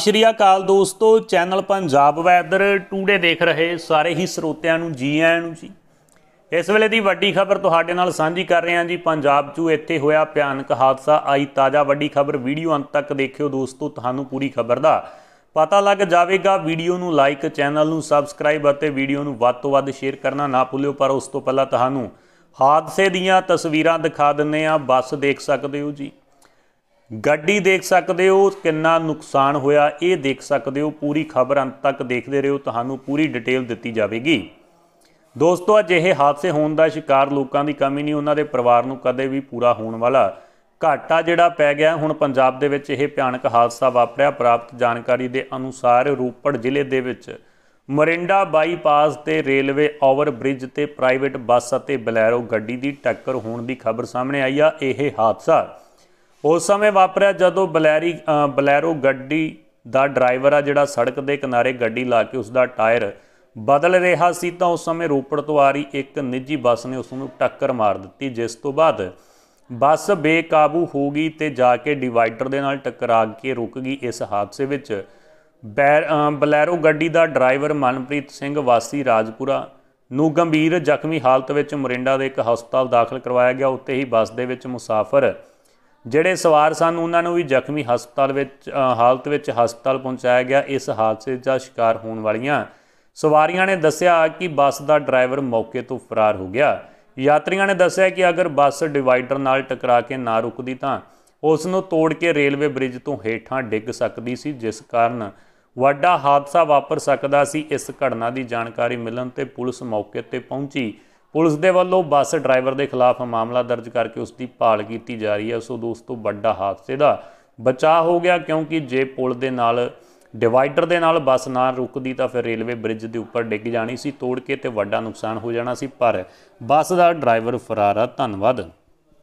ਸ਼੍ਰੀ ਅਕਾਲ ਦੋਸਤੋ channel Punjab weather today ਦੇਖ ਰਹੇ ਸਾਰੇ ਹੀ ਸਰੋਤਿਆਂ ਨੂੰ ਜੀ ਆਇਆਂ ਨੂੰ ਜੀ ਇਸ ਵੇਲੇ ਦੀ ਵੱਡੀ ਖਬਰ ਤੁਹਾਡੇ ਨਾਲ ਸਾਂਝੀ ਕਰ ਰਹੇ ਹਾਂ ਜੀ ਪੰਜਾਬ 'ਚ ਇੱਥੇ ਹੋਇਆ ਭਿਆਨਕ ਹਾਦਸਾ ਆਈ ਤਾਜ਼ਾ ਵੱਡੀ ਖਬਰ ਵੀਡੀਓ ਅੰਤ ਤੱਕ ਦੇਖਿਓ ਦੋਸਤੋ ਤੁਹਾਨੂੰ ਪੂਰੀ ਖਬਰ ਦਾ ਪਤਾ ਲੱਗ ਜਾਵੇਗਾ ਵੀਡੀਓ ਨੂੰ ਲਾਈਕ ਚੈਨਲ ਨੂੰ ਸਬਸਕ੍ਰਾਈਬ ਅਤੇ ਵੀਡੀਓ ਨੂੰ ਵੱਧ ਤੋਂ ਵੱਧ ਸ਼ੇਅਰ ਕਰਨਾ ਨਾ ਭੁੱਲਿਓ ਪਰ ਉਸ ਤੋਂ ਪਹਿਲਾਂ ਤੁਹਾਨੂੰ ਹਾਦਸੇ ਦੀਆਂ ਤਸਵੀਰਾਂ ਦਿਖਾ ਦਿੰਨੇ ਆ ਬੱਸ ਦੇਖ ਸਕਦੇ ਹੋ ਜੀ ਗੱਡੀ ਦੇਖ ਸਕਦੇ ਹੋ ਕਿੰਨਾ ਨੁਕਸਾਨ ਹੋਇਆ ਇਹ ਦੇਖ ਸਕਦੇ ਹੋ ਪੂਰੀ ਖਬਰ ਅੰਤ ਤੱਕ ਦੇਖਦੇ ਰਹੋ ਤੁਹਾਨੂੰ ਪੂਰੀ ਡਿਟੇਲ ਦਿੱਤੀ ਜਾਵੇਗੀ ਦੋਸਤੋ ਅਜਿਹੇ ਹਾਦਸੇ ਹੋਣ ਦਾ ਸ਼ਿਕਾਰ ਲੋਕਾਂ ਦੀ ਕਮੀ ਨਹੀਂ ਉਹਨਾਂ ਦੇ ਪਰਿਵਾਰ ਨੂੰ ਕਦੇ ਵੀ ਪੂਰਾ ਹੋਣ ਵਾਲਾ ਘਾਟਾ ਜਿਹੜਾ ਪੈ ਗਿਆ ਹੁਣ ਪੰਜਾਬ ਦੇ ਵਿੱਚ ਇਹ ਭਿਆਨਕ ਹਾਦਸਾ ਵਾਪਰਿਆ ਪ੍ਰਾਪਤ ਜਾਣਕਾਰੀ ਦੇ ਅਨੁਸਾਰ ਰੂਪੜ ਜ਼ਿਲ੍ਹੇ ਦੇ ਵਿੱਚ ਮਰਿੰਡਾ ਬਾਈਪਾਸ ਤੇ ਰੇਲਵੇ ਓਵਰ ਬ੍ਰਿਜ ਤੇ ਪ੍ਰਾਈਵੇਟ ਬੱਸ ਅਤੇ ਬਲੈਰੋ ਗੱਡੀ ਦੀ ਟੱਕਰ ਹੋਣ ਦੀ ਖਬਰ ਸਾਹਮਣੇ ਆਈ ਆ ਇਹ ਹਾਦਸਾ ਉਸ ਸਮੇਂ ਵਾਪਰਿਆ ਜਦੋਂ ਬਲੈਰੀ ਬਲੈਰੋ ਗੱਡੀ ਦਾ ਡਰਾਈਵਰ ਆ ਜਿਹੜਾ ਸੜਕ ਦੇ ਕਿਨਾਰੇ ਗੱਡੀ ਲਾ ਕੇ ਉਸ ਦਾ ਟਾਇਰ ਬਦਲ ਰਿਹਾ ਸੀ ਤਾਂ ਉਸ ਸਮੇਂ ਰੋਪੜ ਤੋਂ ਆ ਰਹੀ ਇੱਕ ਨਿੱਜੀ ਬੱਸ ਨੇ ਉਸ ਨੂੰ ਟੱਕਰ ਮਾਰ ਦਿੱਤੀ ਜਿਸ ਤੋਂ ਬਾਅਦ ਬੱਸ ਬੇਕਾਬੂ ਹੋ ਗਈ ਤੇ ਜਾ ਕੇ ਡਿਵਾਈਡਰ ਦੇ ਨਾਲ ਟਕਰਾ ਕੇ ਰੁਕ ਗਈ ਇਸ ਹਾਦਸੇ ਵਿੱਚ ਬਲੈਰੋ ਗੱਡੀ ਦਾ ਡਰਾਈਵਰ ਮਨਪ੍ਰੀਤ ਸਿੰਘ ਵਾਸੀ ਰਾਜਪੁਰਾ ਨੂੰ ਗੰਭੀਰ ਜ਼ਖਮੀ ਹਾਲਤ ਵਿੱਚ ਮੋਰਿੰਡਾ ਦੇ ਇੱਕ ਹਸਪਤਾਲ ਦਾਖਲ ਕਰਵਾਇਆ ਗਿਆ ਉੱਤੇ ਹੀ ਬੱਸ ਦੇ ਵਿੱਚ ਮੁਸਾਫਰ ਜਿਹੜੇ ਸਵਾਰ ਸਨ ਉਹਨਾਂ ਨੂੰ ਵੀ ਜ਼ਖਮੀ ਹਸਪਤਾਲ ਵਿੱਚ ਹਾਲਤ ਵਿੱਚ ਹਸਪਤਾਲ ਪਹੁੰਚਾਇਆ ਗਿਆ ਇਸ ਹਾਦਸੇ ਦਾ ਸ਼ਿਕਾਰ ਹੋਣ ਵਾਲੀਆਂ ਸਵਾਰੀਆਂ ਨੇ ਦੱਸਿਆ ਕਿ ਬੱਸ ਦਾ ਡਰਾਈਵਰ ਮੌਕੇ ਤੋਂ ਫਰਾਰ ਹੋ ਗਿਆ ਯਾਤਰੀਆਂ ਨੇ ਦੱਸਿਆ ਕਿ ਅਗਰ ਬੱਸ ਡਿਵਾਈਡਰ ਨਾਲ ਟਕਰਾ ਕੇ ਨਾ ਰੁਕਦੀ ਤਾਂ ਉਸ ਨੂੰ ਤੋੜ ਕੇ ਰੇਲਵੇ ਬ੍ਰਿਜ ਤੋਂ ਹੇਠਾਂ ਡਿੱਗ ਸਕਦੀ ਸੀ ਜਿਸ ਕਾਰਨ ਵੱਡਾ ਹਾਦਸਾ ਵਾਪਰ ਸਕਦਾ ਸੀ ਇਸ ਘਟਨਾ ਦੀ ਜਾਣਕਾਰੀ ਮਿਲਣ ਤੇ ਪੁਲਿਸ ਮੌਕੇ ਤੇ ਪਹੁੰਚੀ ਪੁਲਿਸ ਦੇ ਵੱਲੋਂ ਬੱਸ ਡਰਾਈਵਰ ਦੇ ਖਿਲਾਫ ਮਾਮਲਾ ਦਰਜ ਕਰਕੇ ਉਸ ਦੀ ਭਾਲ ਕੀਤੀ ਜਾ ਰਹੀ ਹੈ ਸੋ ਦੋਸਤੋ ਵੱਡਾ ਹਾਦਸੇ ਦਾ ਬਚਾਅ ਹੋ ਗਿਆ ਕਿਉਂਕਿ ਜੇ ਪੁਲ ਦੇ ਨਾਲ ਡਿਵਾਈਡਰ ਦੇ ਨਾਲ ਬੱਸ ਨਾ ਰੁਕਦੀ ਤਾਂ ਫਿਰ ਰੇਲਵੇ ਬ੍ਰਿਜ ਦੇ ਉੱਪਰ ਡਿੱਗ ਜਾਣੀ ਸੀ ਤੋੜ ਕੇ ਤੇ ਵੱਡਾ ਨੁਕਸਾਨ ਹੋ ਜਾਣਾ ਸੀ ਪਰ ਬੱਸ ਦਾ ਡਰਾਈਵਰ ਫਰਾਰ ਆ ਧੰਨਵਾਦ